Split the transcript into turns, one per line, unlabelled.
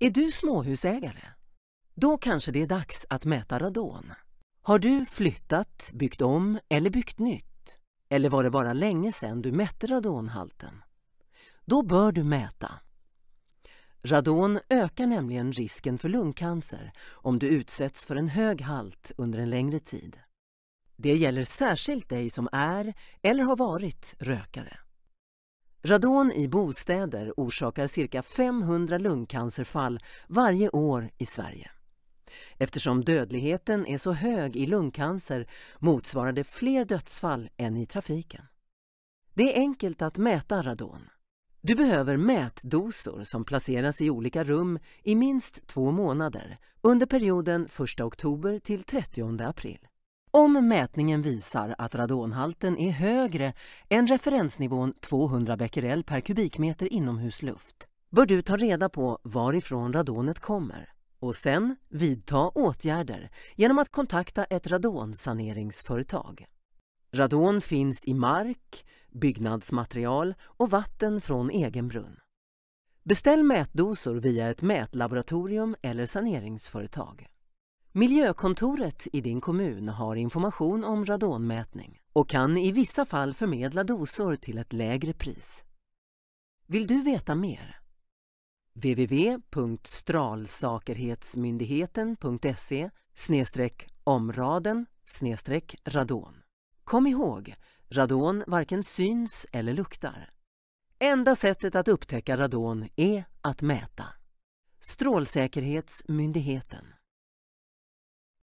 Är du småhusägare? Då kanske det är dags att mäta radon. Har du flyttat, byggt om eller byggt nytt? Eller var det bara länge sedan du mätte radonhalten? Då bör du mäta. Radon ökar nämligen risken för lungcancer om du utsätts för en hög halt under en längre tid. Det gäller särskilt dig som är eller har varit rökare. Radon i bostäder orsakar cirka 500 lungcancerfall varje år i Sverige. Eftersom dödligheten är så hög i lungcancer motsvarar det fler dödsfall än i trafiken. Det är enkelt att mäta radon. Du behöver mätdosor som placeras i olika rum i minst två månader under perioden 1 oktober till 30 april. Om mätningen visar att radonhalten är högre än referensnivån 200 becquerel per kubikmeter inomhusluft bör du ta reda på varifrån radonet kommer och sen vidta åtgärder genom att kontakta ett radonsaneringsföretag. Radon finns i mark, byggnadsmaterial och vatten från egen brunn. Beställ mätdosor via ett mätlaboratorium eller saneringsföretag. Miljökontoret i din kommun har information om radonmätning och kan i vissa fall förmedla dosor till ett lägre pris. Vill du veta mer? www.stralsakerhetsmyndigheten.se omraden radon. Kom ihåg, radon varken syns eller luktar. Enda sättet att upptäcka radon är att mäta. Strålsäkerhetsmyndigheten